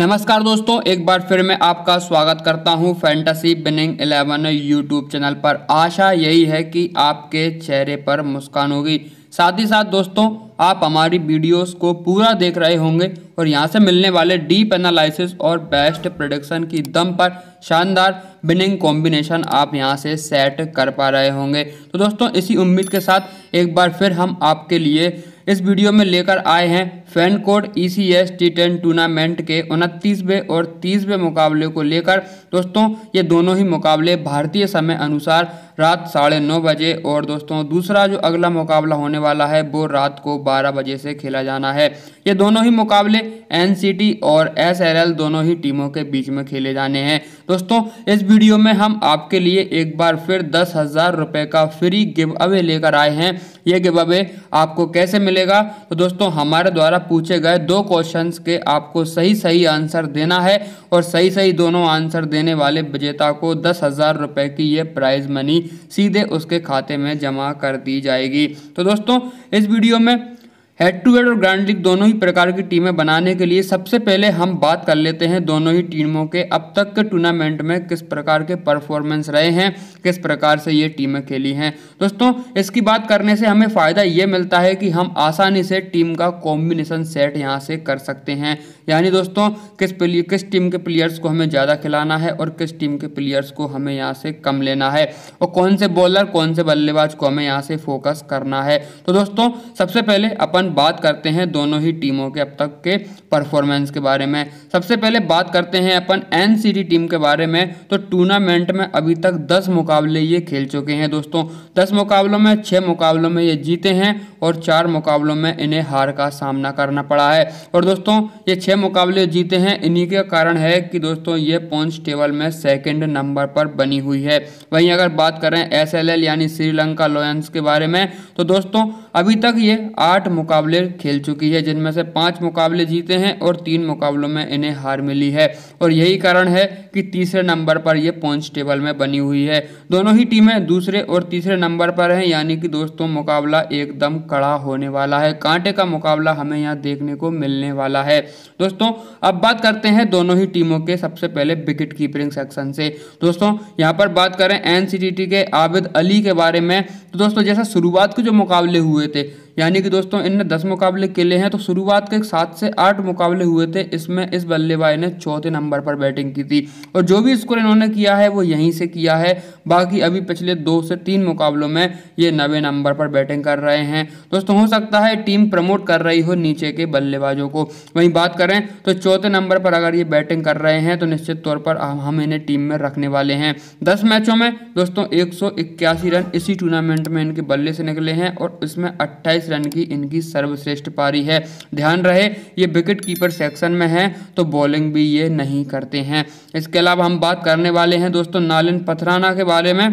नमस्कार दोस्तों एक बार फिर मैं आपका स्वागत करता हूं fantasy winning eleven YouTube channel पर आशा यही है कि आपके चेहरे पर मुस्कान होगी साथ ही साथ दोस्तों आप हमारी वीडियोस को पूरा देख रहे होंगे और यहाँ से मिलने वाले डीप एनालिसिस और बेस्ट प्रोडक्शन की दम पर शानदार बिनिंग कॉम्बिनेशन आप यहाँ से सेट कर पा रहे होंगे तो दोस्तों इसी उम्मीद के साथ एक बार फिर हम आपके लिए इस वीडियो में लेकर आए हैं fan code E C S T ten tournament के उनतीसवें और तीसवें मुकाबले को लेकर दोस्तों ये दोनों ही मुकाबले भारतीय समय अनुसार रात साढ़े नौ बजे और दोस्तों दूसरा जो अगला मुकाबला होने वाला है वो रात को बारह बजे से खेला जाना है ये दोनों ही मुकाबले एन और एस दोनों ही टीमों के बीच में खेले जाने हैं दोस्तों इस वीडियो में हम आपके लिए एक बार फिर दस हज़ार रुपये का फ्री गिव अवे लेकर आए हैं ये गिव अवे आपको कैसे मिलेगा तो दोस्तों हमारे द्वारा पूछे गए दो क्वेश्चंस के आपको सही सही आंसर देना है और सही सही दोनों आंसर देने वाले विजेता को दस हज़ार रुपये की ये प्राइज़ मनी सीधे उसके खाते में जमा कर दी जाएगी तो दोस्तों इस वीडियो में हेड टू हेड और ग्रैंड लीग दोनों ही प्रकार की टीमें बनाने के लिए सबसे पहले हम बात कर लेते हैं दोनों ही टीमों के अब तक के टूर्नामेंट में किस प्रकार के परफॉर्मेंस रहे हैं किस प्रकार से ये टीमें खेली हैं दोस्तों इसकी बात करने से हमें फ़ायदा ये मिलता है कि हम आसानी से टीम का कॉम्बिनेशन सेट यहाँ से कर सकते हैं यानी दोस्तों किस किस टीम के प्लेयर्स को हमें ज़्यादा खिलाना है और किस टीम के प्लेयर्स को हमें यहाँ से कम लेना है और कौन से बॉलर कौन से बल्लेबाज को हमें यहाँ से फोकस करना है तो दोस्तों सबसे पहले अपन बात करते हैं दोनों ही टीमों के अब तक के परफॉर्मेंस के बारे में सबसे पहले बात करते हैं अपन एन टीम के बारे में तो टूर्नामेंट में अभी तक दस मुकाबले ये खेल चुके हैं दोस्तों दस मुकाबलों में छः मुकाबलों में ये जीते हैं और चार मुकाबलों में इन्हें हार का सामना करना पड़ा है और दोस्तों ये छः मुकाबले जीते हैं इन्हीं का कारण है कि दोस्तों ये पॉइंट्स टेबल में सेकंड नंबर पर बनी हुई है वहीं अगर बात करें एसएलएल यानी श्रीलंका लॉयंस के बारे में तो दोस्तों अभी तक ये आठ मुकाबले खेल चुकी है जिनमें से पाँच मुकाबले जीते हैं और तीन मुकाबलों में इन्हें हार मिली है और यही कारण है कि तीसरे नंबर पर यह पॉइंट्स टेबल में बनी हुई है दोनों ही टीमें दूसरे और तीसरे नंबर पर हैं यानी कि दोस्तों मुकाबला एकदम कड़ा होने वाला है कांटे का मुकाबला हमें यहाँ देखने को मिलने वाला है दोस्तों दोस्तों अब बात करते हैं दोनों ही टीमों के सबसे पहले विकेट कीपरिंग सेक्शन से दोस्तों यहाँ पर बात करें एनसीटीटी के आबिद अली के बारे में तो दोस्तों जैसा शुरुआत के जो मुकाबले हुए थे यानी कि दोस्तों इनने दस मुकाबले खेले हैं तो शुरुआत के सात से आठ मुकाबले हुए थे इसमें इस बल्लेबाज ने चौथे नंबर पर बैटिंग की थी और जो भी स्कोर इन्होंने किया है वो यहीं से किया है बाकी अभी पिछले दो से तीन मुकाबलों में ये नवे नंबर पर बैटिंग कर रहे हैं दोस्तों हो सकता है टीम प्रमोट कर रही हो नीचे के बल्लेबाजों को वहीं बात करें तो चौथे नंबर पर अगर ये बैटिंग कर रहे हैं तो निश्चित तौर पर हम इन्हें टीम में रखने वाले हैं दस मैचों में दोस्तों एक रन इसी टूर्नामेंट में इनके बल्ले से निकले हैं और इसमें अट्ठाईस रन की इनकी सर्वश्रेष्ठ पारी है ध्यान रहे ये विकेट कीपर सेक्शन में है तो बॉलिंग भी ये नहीं करते हैं इसके अलावा हम बात करने वाले हैं दोस्तों नालिन पथराना के बारे में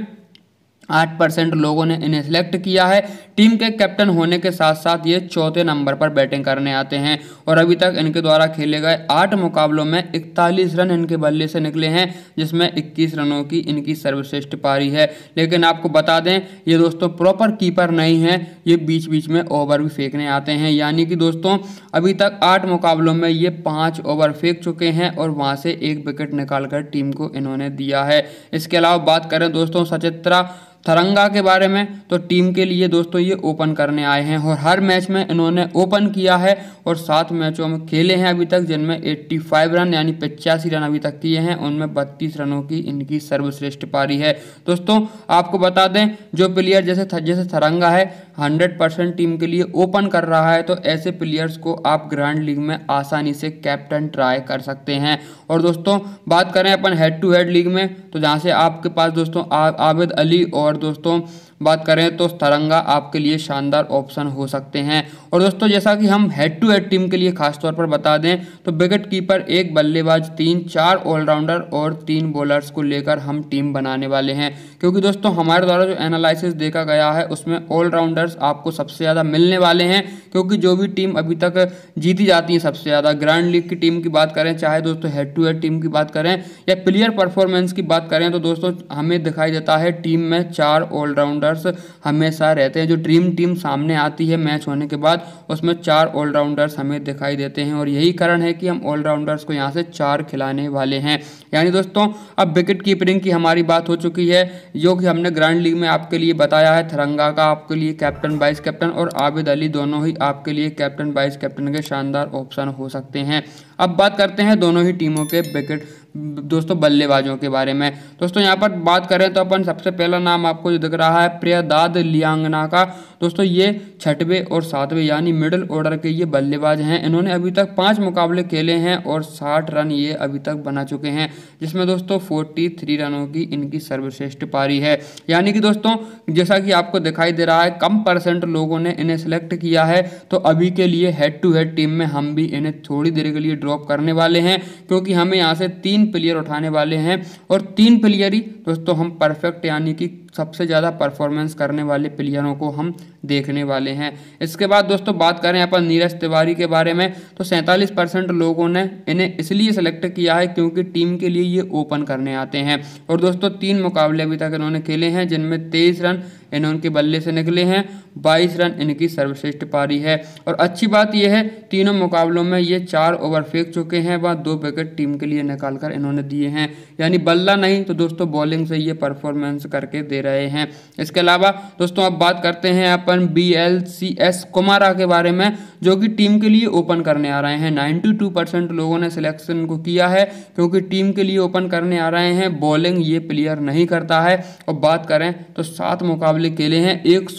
आठ परसेंट लोगों ने इन्हें सेलेक्ट किया है टीम के कैप्टन होने के साथ साथ ये चौथे नंबर पर बैटिंग करने आते हैं और अभी तक इनके द्वारा खेले गए आठ मुकाबलों में इकतालीस रन इनके बल्ले से निकले हैं जिसमें इक्कीस रनों की इनकी सर्वश्रेष्ठ पारी है लेकिन आपको बता दें ये दोस्तों प्रॉपर कीपर नहीं है ये बीच बीच में ओवर भी फेंकने आते हैं यानी कि दोस्तों अभी तक आठ मुकाबलों में ये पाँच ओवर फेंक चुके हैं और वहाँ से एक विकेट निकाल टीम को इन्होंने दिया है इसके अलावा बात करें दोस्तों सचित्रा थरंगा के बारे में तो टीम के लिए दोस्तों ये ओपन करने आए हैं और हर मैच में इन्होंने ओपन किया है और सात मैचों में खेले हैं अभी तक जिनमें 85 रन यानी पचासी रन अभी तक किए हैं उनमें 32 रनों की इनकी सर्वश्रेष्ठ पारी है दोस्तों आपको बता दें जो प्लेयर जैसे जैसे थरंगा है हंड्रेड परसेंट टीम के लिए ओपन कर रहा है तो ऐसे प्लेयर्स को आप ग्रैंड लीग में आसानी से कैप्टन ट्राई कर सकते हैं और दोस्तों बात करें अपन हेड टू हेड लीग में तो जहाँ से आपके पास दोस्तों आबिद अली और दोस्तों बात करें तो तरंगा आपके लिए शानदार ऑप्शन हो सकते हैं और दोस्तों जैसा कि हम हेड टू हेड टीम के लिए खासतौर पर बता दें तो विकेट कीपर एक बल्लेबाज तीन चार ऑलराउंडर और तीन बॉलर्स को लेकर हम टीम बनाने वाले हैं क्योंकि दोस्तों हमारे द्वारा जो एनालिसिस देखा गया है उसमें ऑलराउंडर्स आपको सबसे ज़्यादा मिलने वाले हैं क्योंकि जो भी टीम अभी तक जीती जाती है सबसे ज़्यादा ग्रैंड लीग की टीम की बात करें चाहे दोस्तों हेड टू हेड टीम की बात करें या प्लेयर परफॉर्मेंस की बात करें तो दोस्तों हमें दिखाई देता है टीम में चार ऑलराउंडर ऑलराउंडर्स हमेशा रहते हैं जो ड्रीम टीम सामने आती है मैच होने के बाद उसमें चार ऑलराउंडर्स हमें दिखाई देते हैं और यही कारण है कि हम ऑलराउंडर्स को यहाँ से चार खिलाने वाले हैं यानी दोस्तों अब विकेट कीपरिंग की हमारी बात हो चुकी है जो कि हमने ग्रैंड लीग में आपके लिए बताया है थरंगा का आपके लिए कैप्टन वाइस कैप्टन और आबिद अली दोनों ही आपके लिए कैप्टन वाइस कैप्टन के शानदार ऑप्शन हो सकते हैं अब बात करते हैं दोनों ही टीमों के विकेट दोस्तों बल्लेबाजों के बारे में दोस्तों यहाँ पर बात करें तो अपन सबसे पहला नाम आपको जो दिख रहा है प्रियादाद लियांगना का दोस्तों ये छठवें और सातवें यानी मिडिल ऑर्डर के ये बल्लेबाज हैं इन्होंने अभी तक पाँच मुकाबले खेले हैं और साठ रन ये अभी तक बना चुके हैं जिसमें दोस्तों फोर्टी थ्री रनों की इनकी सर्वश्रेष्ठ पारी है यानी कि दोस्तों जैसा कि आपको दिखाई दे रहा है कम परसेंट लोगों ने इन्हें सेलेक्ट किया है तो अभी के लिए हेड टू हेड टीम में हम भी इन्हें थोड़ी देर के लिए ड्रॉप करने वाले हैं क्योंकि हमें यहाँ से तीन प्लेयर उठाने वाले हैं और तीन प्लेयर ही दोस्तों हम परफेक्ट यानी कि सबसे ज़्यादा परफॉर्मेंस करने वाले प्लेयरों को हम देखने वाले हैं इसके बाद दोस्तों बात करें अपन नीरज तिवारी के बारे में तो सैंतालीस परसेंट लोगों ने इन्हें इसलिए सेलेक्ट किया है क्योंकि टीम के लिए ये ओपन करने आते हैं और दोस्तों तीन मुकाबले अभी तक इन्होंने खेले हैं जिनमें तेईस रन इन्होंने के बल्ले से निकले हैं 22 रन इनकी सर्वश्रेष्ठ पारी है और अच्छी बात यह है तीनों मुकाबलों में ये चार ओवर फेंक चुके हैं व दो विकेट टीम के लिए निकाल कर इन्होंने दिए हैं यानी बल्ला नहीं तो दोस्तों बॉलिंग से ये परफॉर्मेंस करके दे रहे हैं इसके अलावा दोस्तों अब बात करते हैं अपन B L C S Kumara के बारे में जो कि टीम के लिए ओपन करने आ रहे हैं नाइन्टी टू परसेंट लोगों ने सिलेक्शन को किया है क्योंकि टीम के लिए ओपन करने आ रहे हैं बॉलिंग ये प्लेयर नहीं करता है और बात करें तो सात मुकाबले खेले हैं एक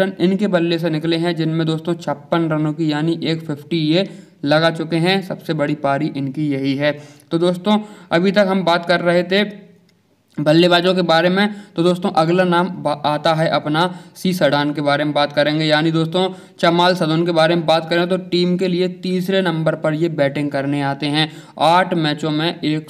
रन इनके बल्ले से निकले हैं जिनमें दोस्तों छप्पन रनों की यानी एक ये लगा चुके हैं सबसे बड़ी पारी इनकी यही है तो दोस्तों अभी तक हम बात कर रहे थे बल्लेबाजों के बारे में तो दोस्तों अगला नाम आता है अपना सी सडान के बारे में बात करेंगे यानी दोस्तों चमाल सदन के बारे में बात करें तो टीम के लिए तीसरे नंबर पर ये बैटिंग करने आते हैं आठ मैचों में एक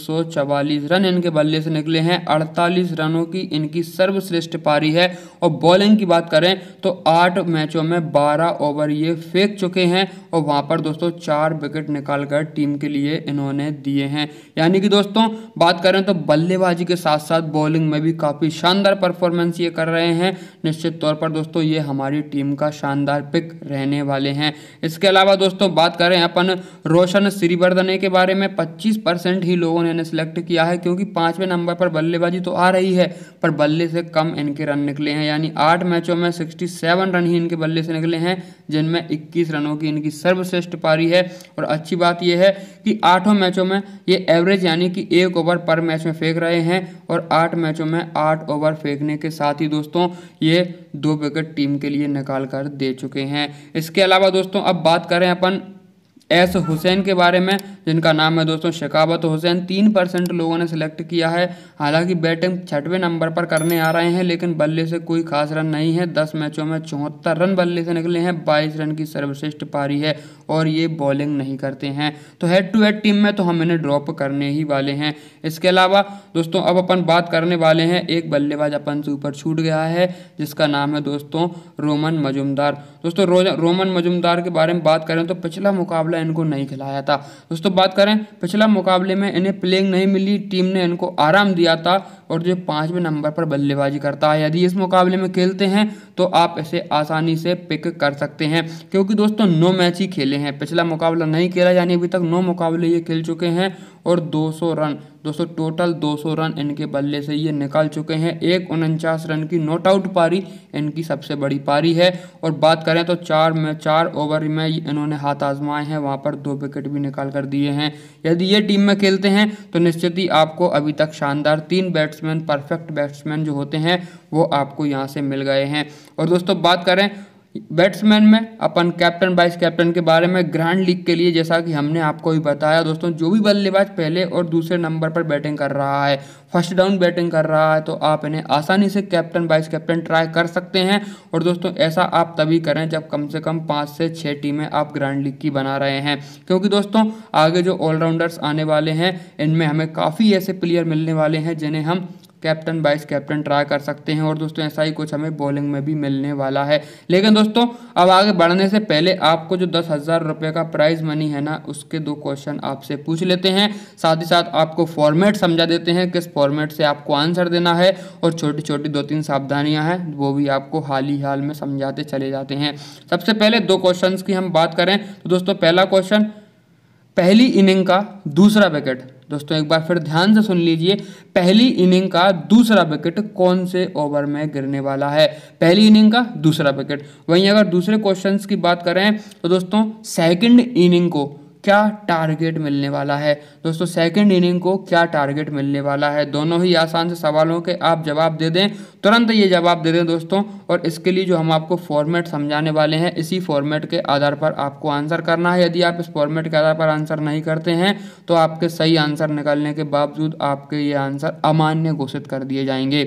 रन इनके बल्ले से निकले हैं 48 रनों की इनकी सर्वश्रेष्ठ पारी है और बॉलिंग की बात करें तो आठ मैचों में बारह ओवर ये फेंक चुके हैं और वहाँ पर दोस्तों चार विकेट निकाल टीम के लिए इन्होंने दिए हैं यानी कि दोस्तों बात करें तो बल्लेबाजी के साथ साथ साथ बॉलिंग में भी काफ़ी शानदार परफॉर्मेंस ये कर रहे हैं निश्चित तौर पर दोस्तों ये हमारी टीम का शानदार पिक रहने वाले हैं इसके अलावा दोस्तों बात करें अपन रोशन श्रीवर्धने के बारे में पच्चीस परसेंट ही लोगों ने इन्हें सेलेक्ट किया है क्योंकि पाँचवें नंबर पर बल्लेबाजी तो आ रही है पर बल्ले से कम इनके रन निकले हैं यानी आठ मैचों में सिक्सटी रन ही इनके बल्ले से निकले हैं जिनमें 21 रनों की इनकी सर्वश्रेष्ठ पारी है और अच्छी बात यह है कि आठों मैचों में ये एवरेज यानी कि एक ओवर पर मैच में फेंक रहे हैं और आठ मैचों में आठ ओवर फेंकने के साथ ही दोस्तों ये दो विकेट टीम के लिए निकाल कर दे चुके हैं इसके अलावा दोस्तों अब बात करें अपन एस हुसैन के बारे में जिनका नाम है दोस्तों शेखावत हुसैन तीन परसेंट लोगों ने सिलेक्ट किया है हालांकि बैटिंग छठवें नंबर पर करने आ रहे हैं लेकिन बल्ले से कोई खास रन नहीं है दस मैचों में चौहत्तर रन बल्ले से निकले हैं बाईस रन की सर्वश्रेष्ठ पारी है और ये बॉलिंग नहीं करते हैं तो हेड टू हेड टीम में तो हम इन्हें ड्रॉप करने ही वाले हैं इसके अलावा दोस्तों अब अपन बात करने वाले हैं एक बल्लेबाज अपन से ऊपर छूट गया है जिसका नाम है दोस्तों रोमन मजुमदार दोस्तों रोमन मजुमदार के बारे में बात करें तो पिछला मुकाबला इनको नहीं खिलाया था दोस्तों बात करें पिछला मुकाबले में इन्हें प्लेइंग नहीं मिली टीम ने इनको आराम दिया था और जो पाँचवें नंबर पर बल्लेबाजी करता है यदि इस मुकाबले में खेलते हैं तो आप इसे आसानी से पिक कर सकते हैं क्योंकि दोस्तों नौ मैच ही खेले खेले हैं पिछला मुकाबला नहीं खेला यानी अभी तक नौ मुकाबले ये खेल चुके हैं और 200 रन दोस्तों टोटल 200 रन इनके बल्ले से ये निकाल चुके हैं एक उनचास रन की नॉट आउट पारी इनकी सबसे बड़ी पारी है और बात करें तो चार में चार ओवर में इन्होंने हाथ आजमाए हैं वहाँ पर दो विकेट भी निकाल कर दिए हैं यदि ये टीम में खेलते हैं तो निश्चित ही आपको अभी तक शानदार तीन बैट्समैन परफेक्ट बैट्समैन जो होते हैं वो आपको यहाँ से मिल गए हैं और दोस्तों बात करें बैट्समैन में अपन कैप्टन वाइस कैप्टन के बारे में ग्रैंड लीग के लिए जैसा कि हमने आपको भी बताया दोस्तों जो भी बल्लेबाज पहले और दूसरे नंबर पर बैटिंग कर रहा है फर्स्ट डाउन बैटिंग कर रहा है तो आप इन्हें आसानी से कैप्टन वाइस कैप्टन ट्राई कर सकते हैं और दोस्तों ऐसा आप तभी करें जब कम से कम पाँच से छः टीमें आप ग्रैंड लीग की बना रहे हैं क्योंकि दोस्तों आगे जो ऑलराउंडर्स आने वाले हैं इनमें हमें काफ़ी ऐसे प्लेयर मिलने वाले हैं जिन्हें हम कैप्टन वाइस कैप्टन ट्राई कर सकते हैं और दोस्तों ऐसा ही कुछ हमें बॉलिंग में भी मिलने वाला है लेकिन दोस्तों अब आगे बढ़ने से पहले आपको जो दस हज़ार रुपये का प्राइज मनी है ना उसके दो क्वेश्चन आपसे पूछ लेते हैं साथ ही साथ आपको फॉर्मेट समझा देते हैं किस फॉर्मेट से आपको आंसर देना है और छोटी छोटी दो तीन सावधानियां हैं वो भी आपको हाल ही हाल में समझाते चले जाते हैं सबसे पहले दो क्वेश्चन की हम बात करें तो दोस्तों पहला क्वेश्चन पहली इनिंग का दूसरा विकेट दोस्तों एक बार फिर ध्यान से सुन लीजिए पहली इनिंग का दूसरा विकेट कौन से ओवर में गिरने वाला है पहली इनिंग का दूसरा विकेट वहीं अगर दूसरे क्वेश्चंस की बात करें तो दोस्तों सेकंड इनिंग को क्या टारगेट मिलने वाला है दोस्तों सेकंड इनिंग को क्या टारगेट मिलने वाला है दोनों ही आसान से सवालों के आप जवाब दे दें तुरंत ये जवाब दे दें दोस्तों और इसके लिए जो हम आपको फॉर्मेट समझाने वाले हैं इसी फॉर्मेट के आधार पर आपको आंसर करना है यदि आप इस फॉर्मेट के आधार पर आंसर नहीं करते हैं तो आपके सही आंसर निकालने के बावजूद आपके ये आंसर अमान्य घोषित कर दिए जाएंगे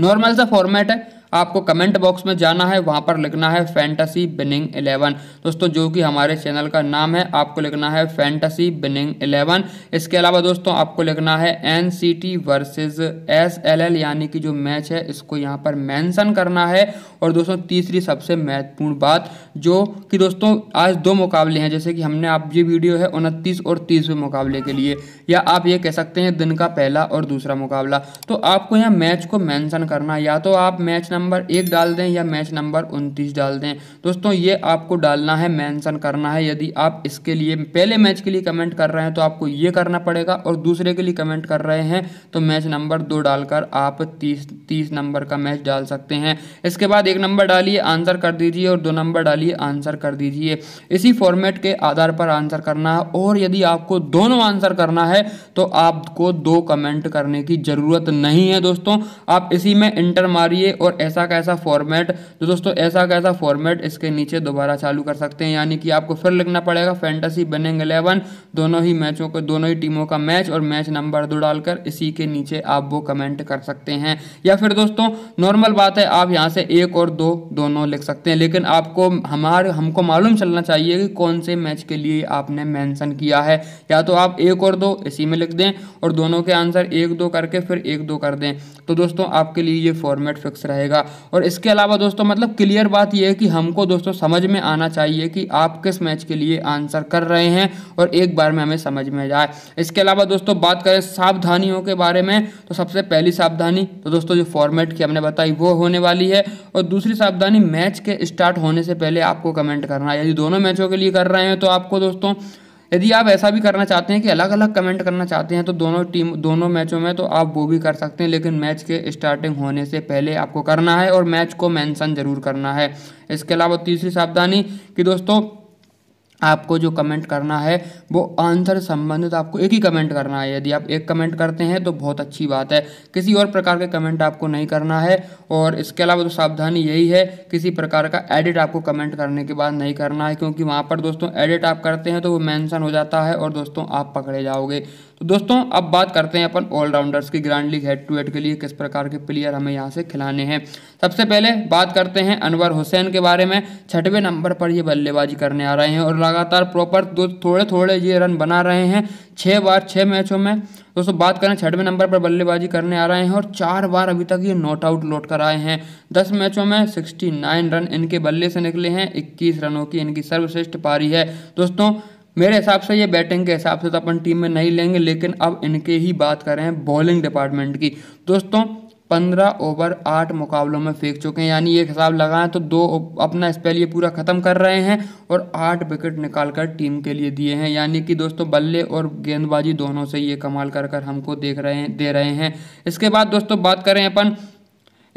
नॉर्मल सा फॉर्मेट है आपको कमेंट बॉक्स में जाना है वहां पर लिखना है फैंटेसी बिनिंग इलेवन दोस्तों जो कि हमारे चैनल का नाम है आपको लिखना है फैंटेसी बिनिंग इलेवन इसके अलावा दोस्तों आपको लिखना है N C T versus S L L यानी कि जो मैच है इसको यहाँ पर मैंसन करना है और दोस्तों तीसरी सबसे महत्वपूर्ण बात जो कि दोस्तों आज दो मुकाबले हैं जैसे कि हमने आप ये वीडियो है उनतीस और तीसवें मुकाबले के लिए या आप ये कह सकते हैं दिन का पहला और दूसरा मुकाबला तो आपको यहाँ मैच को मैंसन करना या तो आप मैच नंबर नंबर एक डाल दें या मैच नंबर उनतीस डाल दें दोस्तों ये आपको डालना है मेंशन करना है यदि आप इसके लिए पहले मैच के लिए कमेंट कर रहे हैं तो आपको ये करना पड़ेगा और दूसरे के लिए कमेंट कर रहे हैं तो मैच नंबर दो डालकर आप तीस तीस नंबर का मैच डाल सकते हैं इसके बाद एक नंबर डालिए आंसर कर दीजिए और दो नंबर डालिए आंसर कर दीजिए इसी फॉर्मेट के आधार पर आंसर करना है और यदि आपको दोनों आंसर करना है तो आपको दो कमेंट करने की ज़रूरत नहीं है दोस्तों आप इसी में इंटर मारिए और ऐसा का ऐसा फॉर्मेट तो दोस्तों ऐसा का ऐसा फॉर्मेट इसके नीचे दोबारा चालू कर सकते हैं यानी कि आपको फिर लिखना पड़ेगा फैंटेसी बनिंग इलेवन दोनों ही मैचों को दोनों ही टीमों का मैच और मैच नंबर दो डालकर इसी के नीचे आप वो कमेंट कर सकते हैं या फिर दोस्तों नॉर्मल बात है आप यहाँ से एक और दो दोनों लिख सकते हैं लेकिन आपको हमारे हमको मालूम चलना चाहिए कि कौन से मैच के लिए आपने मैंसन किया है या तो आप एक और दो इसी में लिख दें और दोनों के आंसर एक दो करके फिर एक दो कर दें तो दोस्तों आपके लिए ये फॉर्मेट फिक्स रहेगा रहेगा और इसके अलावा दोस्तों मतलब क्लियर बात यह है कि हमको दोस्तों समझ में आना चाहिए कि आप किस मैच के लिए आंसर कर रहे हैं और एक बार में हमें समझ में जाए इसके अलावा दोस्तों बात करें सावधानियों के बारे में तो सबसे पहली सावधानी तो दोस्तों जो फॉर्मेट की हमने बताई वो होने वाली है और दूसरी सावधानी मैच के स्टार्ट होने से पहले आपको कमेंट करना है यदि दोनों मैचों के लिए कर रहे हैं तो आपको दोस्तों यदि आप ऐसा भी करना चाहते हैं कि अलग अलग कमेंट करना चाहते हैं तो दोनों टीम दोनों मैचों में तो आप वो भी कर सकते हैं लेकिन मैच के स्टार्टिंग होने से पहले आपको करना है और मैच को मेंशन जरूर करना है इसके अलावा तीसरी सावधानी कि दोस्तों आपको जो कमेंट करना है वो आंसर संबंधित आपको एक ही कमेंट करना है यदि आप एक कमेंट करते हैं तो बहुत अच्छी बात है किसी और प्रकार के कमेंट आपको नहीं करना है और इसके अलावा तो सावधानी यही है किसी प्रकार का एडिट आपको कमेंट करने के बाद नहीं करना है क्योंकि वहाँ पर दोस्तों एडिट आप करते हैं तो वो मैंसन हो जाता है और दोस्तों आप पकड़े जाओगे तो दोस्तों अब बात करते हैं अपन ऑलराउंडर्स की grand league head to head के लिए किस प्रकार के प्लेयर हमें यहाँ से खिलाने हैं सबसे पहले बात करते हैं अनवर हुसैन के बारे में छठवें नंबर पर ये बल्लेबाजी करने आ रहे हैं और लगातार प्रॉपर दो थोड़े थोड़े ये रन बना रहे हैं छः बार छः मैचों में दोस्तों बात करें छठवें नंबर पर बल्लेबाजी करने आ रहे हैं और चार बार अभी तक ये नॉट आउट लौट कर आए हैं दस मैचों में नाइन रन इनके बल्ले से निकले हैं इक्कीस रनों की इनकी सर्वश्रेष्ठ पारी है दोस्तों मेरे हिसाब से ये बैटिंग के हिसाब से तो अपन टीम में नहीं लेंगे लेकिन अब इनके ही बात करें बॉलिंग डिपार्टमेंट की दोस्तों पंद्रह ओवर आठ मुकाबलों में फेंक चुके हैं यानी एक हिसाब लगाएं तो दो अपना स्पेल ये पूरा ख़त्म कर रहे हैं और आठ विकेट निकाल कर टीम के लिए दिए हैं यानी कि दोस्तों बल्ले और गेंदबाजी दोनों से ये कमाल कर कर हमको देख रहे हैं दे रहे हैं इसके बाद दोस्तों बात करें अपन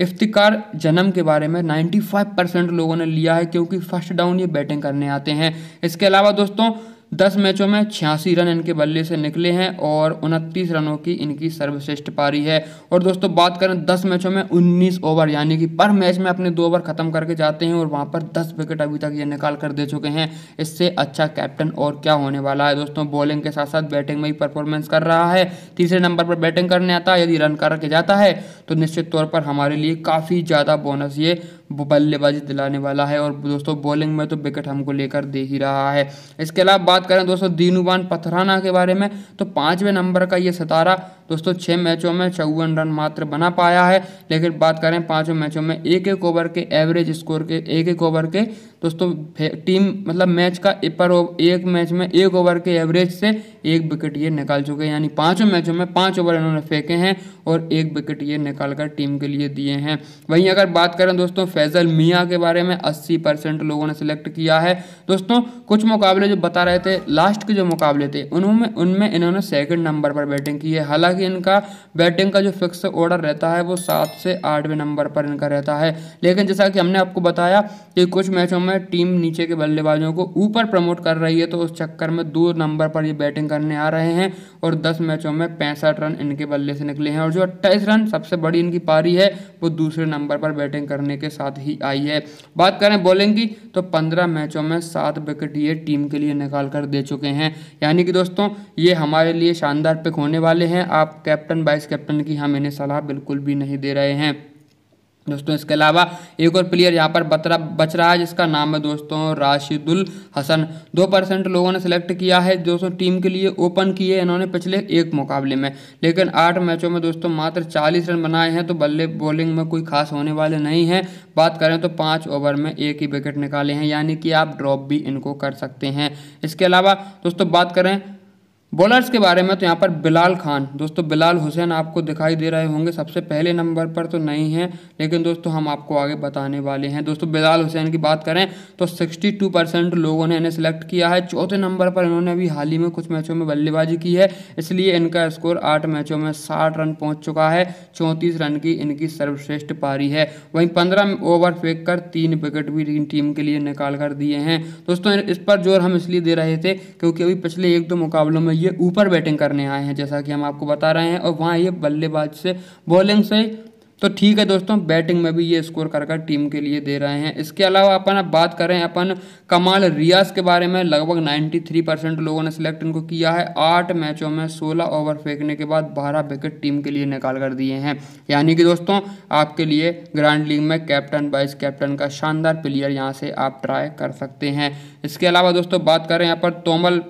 इफ्तिकार जन्म के बारे में 95 परसेंट लोगों ने लिया है क्योंकि फर्स्ट डाउन ये बैटिंग करने आते हैं इसके अलावा दोस्तों दस मैचों में छियासी रन इनके बल्ले से निकले हैं और उनतीस रनों की इनकी सर्वश्रेष्ठ पारी है और दोस्तों बात करें दस मैचों में उन्नीस ओवर यानी कि पर मैच में अपने दो ओवर खत्म करके जाते हैं और वहाँ पर दस विकेट अभी तक ये निकाल कर दे चुके हैं इससे अच्छा कैप्टन और क्या होने वाला है दोस्तों बॉलिंग के साथ साथ बैटिंग में भी परफॉर्मेंस कर रहा है तीसरे नंबर पर बैटिंग करने आता है यदि रन करके जाता है तो निश्चित तौर पर हमारे लिए काफ़ी ज़्यादा बोनस ये बल्लेबाजी दिलाने वाला है और दोस्तों बॉलिंग में तो विकेट हमको लेकर दे ही रहा है इसके अलावा बात करें दोस्तों दीनूबान पथराना के बारे में तो पाँचवें नंबर का ये सितारा दोस्तों छः मैचों में चौवन रन मात्र बना पाया है लेकिन बात करें पाँचों मैचों में एक एक ओवर के एवरेज स्कोर के एक एक ओवर के दोस्तों टीम मतलब मैच का पर एक मैच में एक ओवर के एवरेज से एक विकेट ये निकाल चुके हैं यानी पांचों मैचों में पांच ओवर इन्होंने फेंके हैं और एक विकेट ये निकाल कर टीम के लिए दिए हैं वहीं अगर बात करें दोस्तों फैजल मियाँ के बारे में अस्सी परसेंट लोगों ने सिलेक्ट किया है दोस्तों कुछ मुकाबले जो बता रहे थे लास्ट के जो मुकाबले थे उनमें उनमें इन्होंने सेकेंड नंबर पर बैटिंग की है हालांकि इनका बैटिंग का जो फिक्स ऑर्डर रहता है वो सात से आठवें नंबर पर इनका रहता है लेकिन जैसा कि हमने आपको बताया कि कुछ मैचों में में टीम नीचे के बल्लेबाजों को ऊपर प्रमोट कर रही है तो उस चक्कर में दो नंबर पर ये बैटिंग करने आ रहे हैं और दस मैचों में पैंसठ रन इनके बल्ले से निकले हैं और जो अट्ठाईस रन सबसे बड़ी इनकी पारी है वो दूसरे नंबर पर बैटिंग करने के साथ ही आई है बात करें बॉलिंग की तो पंद्रह मैचों में सात विकेट ये टीम के लिए निकाल कर दे चुके हैं यानी कि दोस्तों ये हमारे लिए शानदार पिक होने वाले हैं आप कैप्टन वाइस कैप्टन की हम इन्हें सलाह बिल्कुल भी नहीं दे रहे हैं दोस्तों इसके अलावा एक और प्लेयर यहाँ पर बतरा बच रहा है जिसका नाम है दोस्तों राशिदुल हसन दो परसेंट लोगों ने सेलेक्ट किया है दोस्तों टीम के लिए ओपन किए इन्होंने पिछले एक मुकाबले में लेकिन आठ मैचों में दोस्तों मात्र चालीस रन बनाए हैं तो बल्ले बॉलिंग में कोई खास होने वाले नहीं हैं बात करें तो पाँच ओवर में एक ही विकेट निकाले हैं यानी कि आप ड्रॉप भी इनको कर सकते हैं इसके अलावा दोस्तों बात करें बॉलर्स के बारे में तो यहाँ पर बिलाल खान दोस्तों बिलाल हुसैन आपको दिखाई दे रहे होंगे सबसे पहले नंबर पर तो नहीं है लेकिन दोस्तों हम आपको आगे बताने वाले हैं दोस्तों बिलाल हुसैन की बात करें तो 62 परसेंट लोगों ने इन्हें सेलेक्ट किया है चौथे नंबर पर इन्होंने अभी हाल ही में कुछ मैचों में बल्लेबाजी की है इसलिए इनका स्कोर आठ मैचों में साठ रन पहुँच चुका है चौंतीस रन की इनकी सर्वश्रेष्ठ पारी है वहीं पंद्रह ओवर फेंक कर तीन विकेट भी टीम के लिए निकाल कर दिए हैं दोस्तों इस पर जोर हम इसलिए दे रहे थे क्योंकि अभी पिछले एक दो मुकाबलों में ये ऊपर बैटिंग करने आए हैं जैसा कि हम आपको बता रहे हैं और वहाँ ये बल्लेबाज से बॉलिंग से तो ठीक है दोस्तों बैटिंग में भी ये स्कोर कर कर टीम के लिए दे रहे हैं इसके अलावा अपन अब बात करें अपन कमाल रियाज के बारे में लगभग 93 परसेंट लोगों ने सिलेक्ट इनको किया है आठ मैचों में 16 ओवर फेंकने के बाद 12 विकेट टीम के लिए निकाल कर दिए हैं यानी कि दोस्तों आपके लिए ग्रैंड लीग में कैप्टन वाइस कैप्टन का शानदार प्लेयर यहाँ से आप ट्राई कर सकते हैं इसके अलावा दोस्तों बात करें यहाँ पर तोमल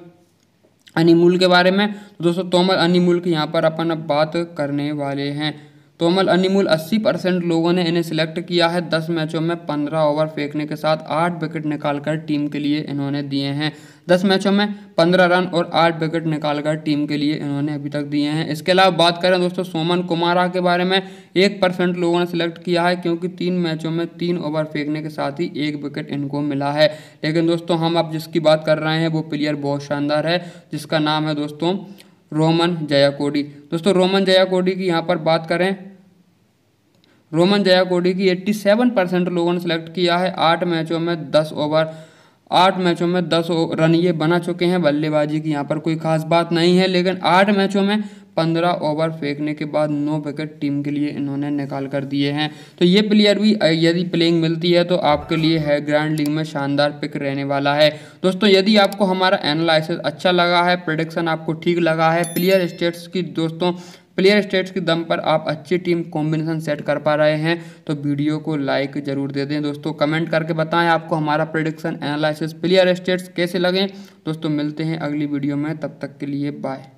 अनिमूल के बारे में तो दोस्तों तोमल अनिमूल की यहाँ पर अपन अब बात करने वाले हैं तोमल अनिमूल 80 परसेंट लोगों ने इन्हें सिलेक्ट किया है 10 मैचों में 15 ओवर फेंकने के साथ 8 विकेट निकालकर टीम के लिए इन्होंने दिए हैं दस मैचों में पंद्रह रन और आठ विकेट निकालकर टीम के लिए इन्होंने अभी तक दिए हैं इसके अलावा बात करें दोस्तों सोमन कुमारा के बारे में एक परसेंट लोगों ने सिलेक्ट किया है क्योंकि तीन मैचों में तीन ओवर फेंकने के साथ ही एक विकेट इनको मिला है लेकिन दोस्तों हम अब जिसकी बात कर रहे हैं वो प्लेयर बहुत शानदार है जिसका नाम है दोस्तों रोमन जयाकोडी दोस्तों रोमन जयाकोडी की यहाँ पर बात करें रोमन जयाकोडी की 87 परसेंट लोगों ने सिलेक्ट किया है आठ मैचों में दस ओवर आठ मैचों में दस रन ये बना चुके हैं बल्लेबाजी की यहाँ पर कोई खास बात नहीं है लेकिन आठ मैचों में पंद्रह ओवर फेंकने के बाद नौ विकेट टीम के लिए इन्होंने निकाल कर दिए हैं तो ये प्लेयर भी यदि प्लेइंग मिलती है तो आपके लिए है ग्रैंड लीग में शानदार पिक रहने वाला है दोस्तों यदि आपको हमारा एनालिसिस अच्छा लगा है प्रोडिक्शन आपको ठीक लगा है प्लेयर स्टेट्स की दोस्तों प्लेयर स्टेट्स के दम पर आप अच्छी टीम कॉम्बिनेशन सेट कर पा रहे हैं तो वीडियो को लाइक जरूर दे दें दोस्तों कमेंट करके बताएं आपको हमारा प्रोडिक्शन एनालिसिस प्लेयर स्टेट्स कैसे लगें दोस्तों मिलते हैं अगली वीडियो में तब तक के लिए बाय